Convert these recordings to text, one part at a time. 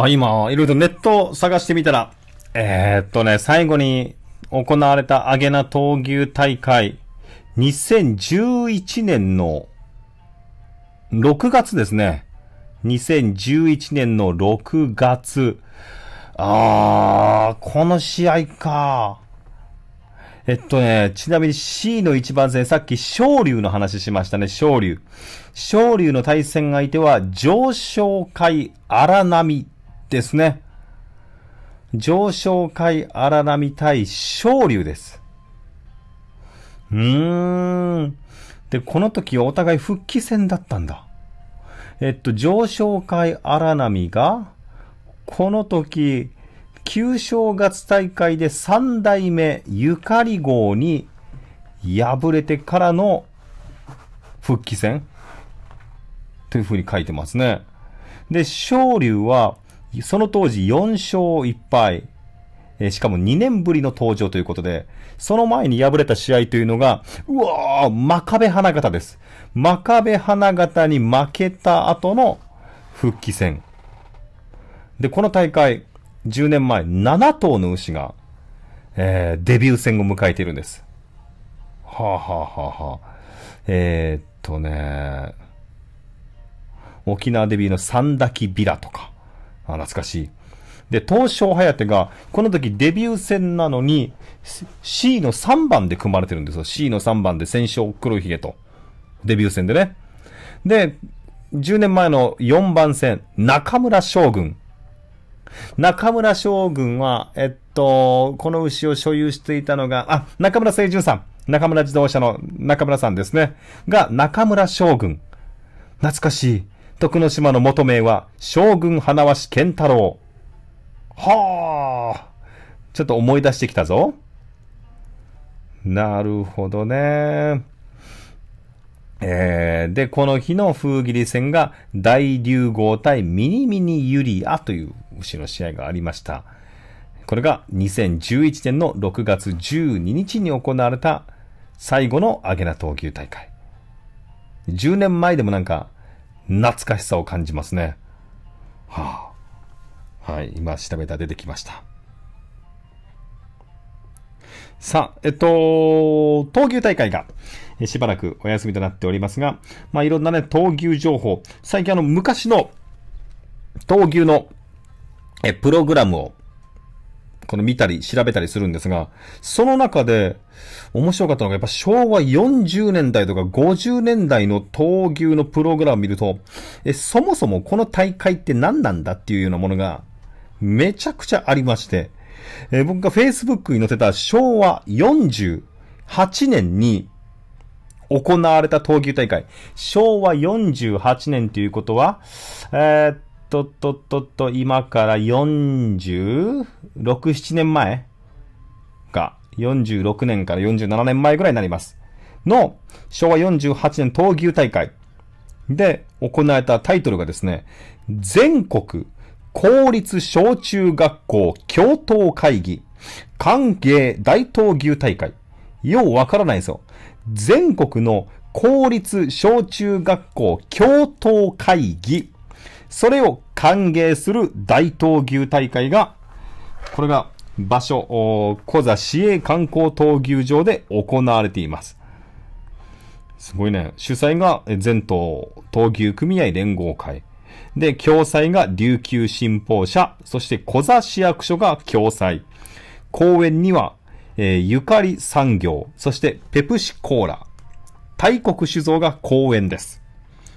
あ、今、いろいろネット探してみたら、えー、っとね、最後に行われたアゲナ闘牛大会、2011年の6月ですね。2011年の6月。あー、この試合か。えっとね、ちなみに C の一番戦、さっき昇竜の話しましたね、昇竜。昇竜の対戦相手は上昇会荒波ですね。上昇海荒波対昇竜です。うーん。で、この時はお互い復帰戦だったんだ。えっと、上昇海荒波が、この時、旧正月大会で三代目ゆかり号に敗れてからの復帰戦というふうに書いてますね。で、昇竜は、その当時4勝1敗。えしかも2年ぶりの登場ということで、その前に敗れた試合というのが、うわー、真壁花形です。真壁花形に負けた後の復帰戦。で、この大会、10年前、7頭の牛が、えー、デビュー戦を迎えているんです。はあ、はぁははぁ。えー、っとね、沖縄デビューの三滝ビラとか、あ懐かしい。で、東証颯が、この時デビュー戦なのに、C の3番で組まれてるんですよ。C の3番で戦勝黒ひげと。デビュー戦でね。で、10年前の4番戦、中村将軍。中村将軍は、えっと、この牛を所有していたのが、あ、中村清純さん。中村自動車の中村さんですね。が、中村将軍。懐かしい。徳之島の元名は、将軍花輪健太郎。はあ。ちょっと思い出してきたぞ。なるほどね。えー、で、この日の風切り戦が大竜号対ミニミニユリアという牛の試合がありました。これが2011年の6月12日に行われた最後のアゲナ投球大会。10年前でもなんか懐かしさを感じますね。はあ、はい、今調べたら出てきました。さあ、えっと、闘牛大会がしばらくお休みとなっておりますが、まあいろんなね、闘牛情報、最近あの昔の闘牛のえプログラムをこの見たり、調べたりするんですが、その中で、面白かったのが、やっぱ昭和40年代とか50年代の闘牛のプログラム見ると、え、そもそもこの大会って何なんだっていうようなものが、めちゃくちゃありまして、えー、僕が Facebook に載せた昭和48年に行われた闘牛大会。昭和48年ということは、えー、っとっとっとっと、今から46、7年前が、46年から47年前ぐらいになります。の、昭和48年闘牛大会で行われたタイトルがですね、全国公立小中学校共闘会議、関係大闘牛大会。ようわからないですよ。全国の公立小中学校共闘会議それを歓迎する大闘牛大会が、これが場所、小座市営観光闘牛場で行われています。すごいね。主催が全島闘牛組合連合会。で、共催が琉球新報社、そして小座市役所が共催。公園には、えー、ゆかり産業、そしてペプシコーラ、大国酒造が公園です。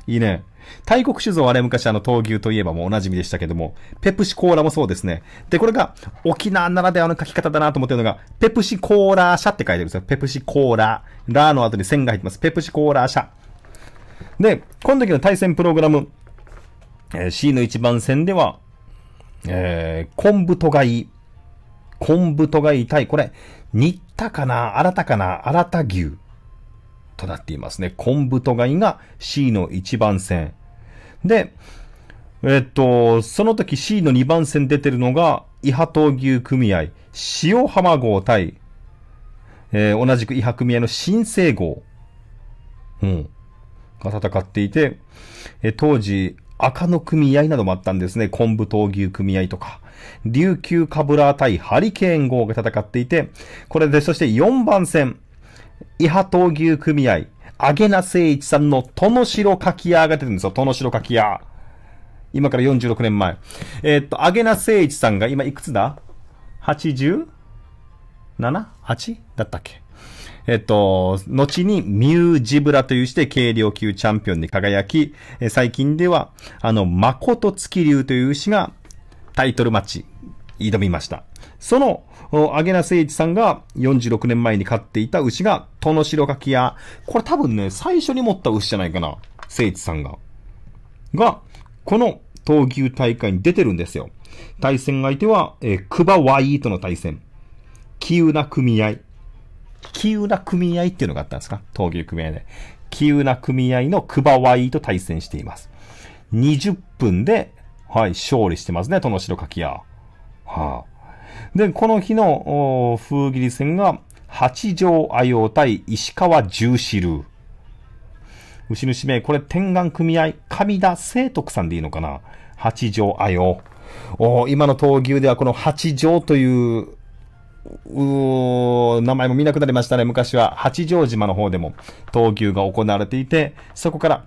いいね。大国酒造あれ昔あの闘牛といえばもうお馴染みでしたけども、ペプシコーラもそうですね。で、これが沖縄ならではの書き方だなと思ってるのが、ペプシコーラ社って書いてるんですよ。ペプシコーラ。ラーの後に線が入ってます。ペプシコーラ社。で、この時の対戦プログラム、えー、C の一番戦では、えー、昆布とがい、昆布とがい対、これ、新田かな新たかな新た牛となっていますね。昆布とがいが C の一番線。で、えっと、その時 C の2番線出てるのが、伊波闘牛組合、塩浜号対、えー、同じく伊波組合の新生号、うん、が戦っていて、えー、当時、赤の組合などもあったんですね。昆布闘牛組合とか。琉球カブラー対ハリケーン号が戦っていて、これで、そして4番線、伊波闘牛組合、アゲナ誠一さんのとのしろかき屋が出てるんですよ。とのしろかき屋。今から46年前。えー、っと、アゲナ誠一さんが今いくつだ ?87?8? だったっけえっと、後にミュージブラというして軽量級チャンピオンに輝き、最近では、あの、誠月流という詩がタイトルマッチ、挑みました。その、アゲナ誠一さんが46年前に飼っていた牛が、トノシロカキや、これ多分ね、最初に持った牛じゃないかな。誠一さんが。が、この闘牛大会に出てるんですよ。対戦相手は、えー、クバワイーとの対戦。キウナ組合。キウナ組合っていうのがあったんですか闘牛組合で。キウナ組合のクバワイと対戦しています。20分で、はい、勝利してますね、トノシロカキア。はあ、で、この日の風切り戦が、八条愛王対石川十四流。牛主名、これ天眼組合、神田清徳さんでいいのかな八条愛王。お今の闘牛ではこの八条というう名前も見なくなりましたね。昔は八丈島の方でも闘牛が行われていて、そこから、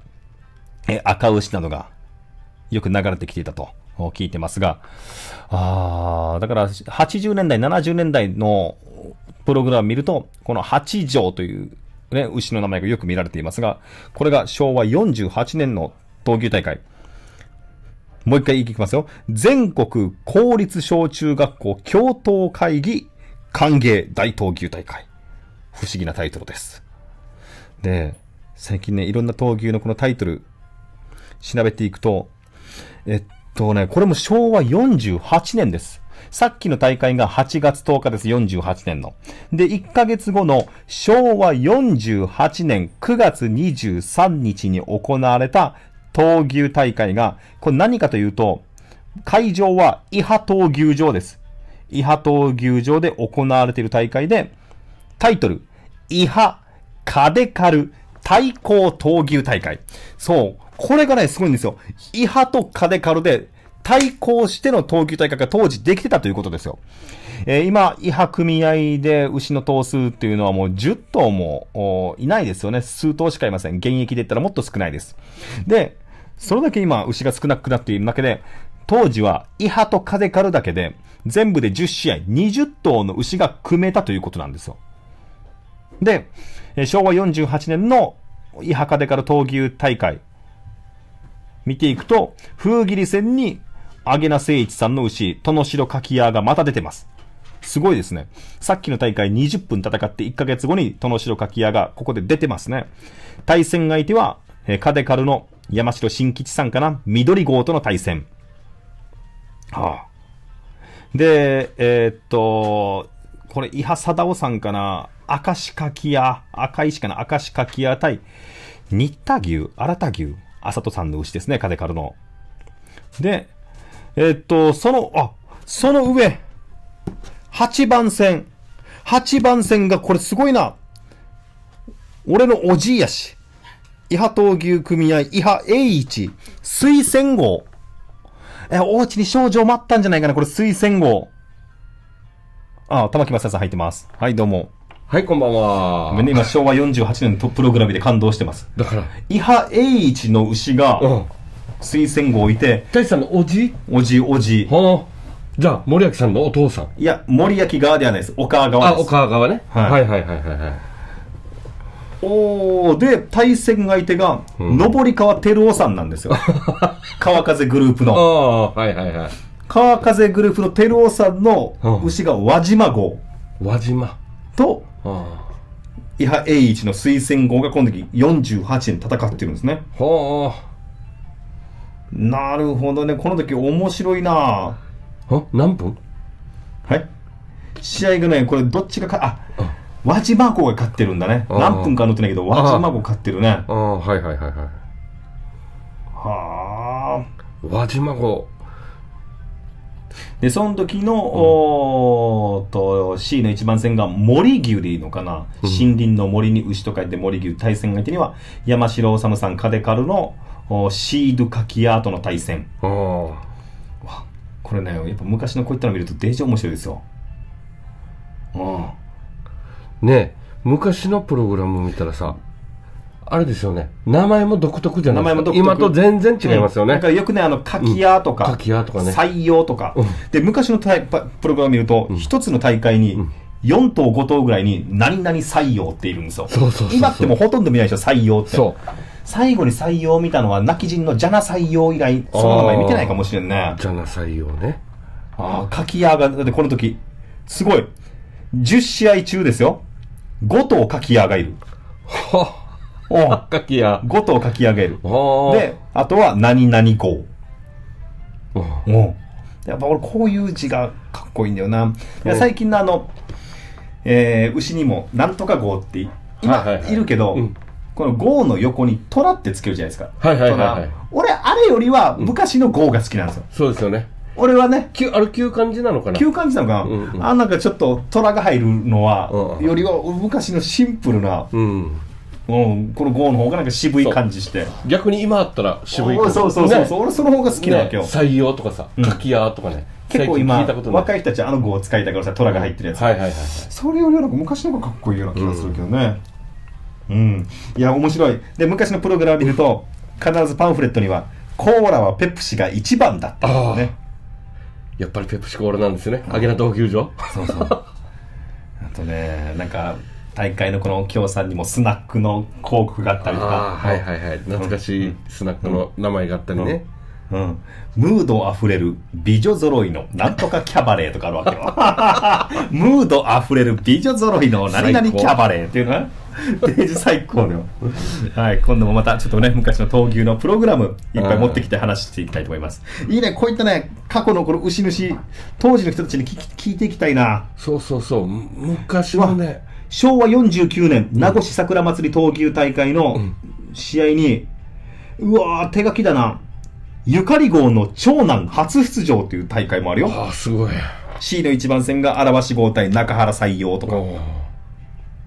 え、赤牛などがよく流れてきていたと。を聞いてますが、あだから80年代、70年代のプログラム見ると、この8条という、ね、牛の名前がよく見られていますが、これが昭和48年の闘牛大会。もう一回言いきますよ。全国公立小中学校共闘会議歓迎大闘牛大会。不思議なタイトルです。で、最近ね、いろんな闘牛のこのタイトル、調べていくと、えっとね、これも昭和48年です。さっきの大会が8月10日です。48年の。で、1ヶ月後の昭和48年9月23日に行われた闘牛大会が、これ何かというと、会場は伊波闘牛場です。伊波闘牛場で行われている大会で、タイトル、伊波カデカル対抗闘牛大会。そう。これがね、すごいんですよ。イハとカデカルで対抗しての投球大会が当時できてたということですよ。えー、今、イハ組合で牛の頭数っていうのはもう10頭もいないですよね。数頭しかいません。現役で言ったらもっと少ないです。で、それだけ今、牛が少なくなっているだけで、当時は、イハとカデカルだけで、全部で10試合、20頭の牛が組めたということなんですよ。で、昭和48年のイハカデカル闘牛大会、見ていくと、風切り線に、アゲナ誠一さんの牛、とのしろかきやがまた出てます。すごいですね。さっきの大会20分戦って1ヶ月後に、とのしろかきやがここで出てますね。対戦相手は、えカデカルの山城新吉さんかな緑号との対戦。はあ。で、えー、っと、これ、伊波貞夫さんかな赤石かき屋、赤石かな赤石かきや対、新田牛、新田牛。あさとさんの牛ですね、カデカルの。で、えっと、その、あ、その上、8番線。8番線が、これすごいな。俺のおじいやし。伊波闘牛組合、伊波栄一、推薦号。え、お家に少女待ったんじゃないかなこれ推薦号。ああ、玉木正さん入ってます。はい、どうも。はい、こんばんは。ごめんね、今、昭和48年のトップログラムで感動してます。だから。伊波栄一の牛が、推薦号を置いて、大地さんのおじおじおじ。はあじゃあ、森脇さんのお父さん。いや、森脇側ではないです。お母側です。あ、お母側ね。はい、はい、はいはいはいはいはいおで、対戦相手が、上川照夫さんなんですよ。川風グループの。はいはいはい。川風グループの照夫さんの牛が輪島号。輪島。と、伊波栄一の推薦号がこの時48年戦ってるんですねはあなるほどねこの時面白いなあ何分はい試合がねこれどっちがかああ輪島子が勝ってるんだね何分か乗ってないけど輪島子勝ってるねああはいはいはいはいはあ輪島子。で、その時の、おと、C の一番線が森牛でいいのかな、森林の森に牛と書いて森牛。対戦相手には、山城治さん、カデカルの、シードカキアートの対戦。これね、やっぱ昔のこういったの見ると、デジ面白いですよ。うん。ね昔のプログラム見たらさ、あれですよね名前も独特じゃないですか今と全然違いますよね、うん、なんかよくねあの書き屋とか、うん、き屋とかね採用とか、うん、で昔のタイプログラム見ると一、つの大会に、4頭5頭ぐらいに何々採用っているんですよ。そうそうそう今ってもうほとんど見ないでしょ、採用って。最後に採用を見たのは、亡き人のジャナ採用以来、その名前見てないかもしれんね。ジャナ採用ね。ああ、柿屋が、だってこの時、すごい。10試合中ですよ。5頭柿屋がいる。はっを書き5書き上げる。で、あとは何々うん。やっぱ俺こういう字がかっこいいんだよな。いや最近のあの、えー、牛にもなんとか号って今、あ、いるけど、この号の横に虎ってつけるじゃないですか。はいはいはい、はい、俺あれよりは昔の号が好きなんですよ。そうですよね。俺はね、あれ旧漢字なのかな旧漢字なのかな、うんうん、あなんかちょっと虎が入るのは、よりは昔のシンプルな、うん、うんこの GO の方がなんか渋い感じして逆に今あったら渋い感じそうそうそうそう、ね、俺その方が好きなわけよ、ね、採用とかさ書き屋とかね、うん、結構今若い人たちあの5を使いたからさ虎が入ってるやつ、はいはいはい、はい、それよりは昔の方がかっこいいような気がするけどね、うん、うん、いや面白いで昔のプログラム見ると必ずパンフレットにはコーラはペプシが一番だったんねやっぱりペプシコーラなんですよね、あげアゲナ球場そうそうあとねなんか大会のこの協賛にもスナックの広告があったりとかはいはいはい懐かしいスナックの名前があったりね、うん、ムードあふれる美女揃いのなんとかキャバレーとかあるわけよ ムードあふれる美女揃いの何々キャバレーっていうのはページ最高のはい今度もまたちょっとね昔の闘牛のプログラムいっぱい持ってきて話していきたいと思いますいいねこういったね過去のこの牛主当時の人たちに聞聞いていきたいなそうそうそう昔はね昭和49年、名護市桜祭り闘牛大会の試合に、うわー、手書きだな。ゆかり号の長男初出場という大会もあるよ。あすごい。C の1番戦が荒橋号対中原採用とか。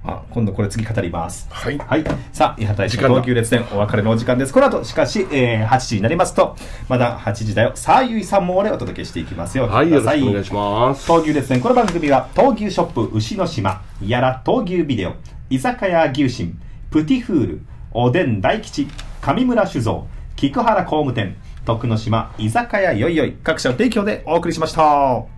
あ今度これ次語りますはい、はい、さあ八幡市の東急列伝お別れのお時間ですこの後しかし、えー、8時になりますとまだ8時だよさあゆいさんもお俺お届けしていきますよはいよろしくお願いします東急列伝、この番組は東急ショップ牛の島やら東急ビデオ居酒屋牛心プティフールおでん大吉上村酒造菊原工務店徳之島居酒屋よいよい各社の提供でお送りしました。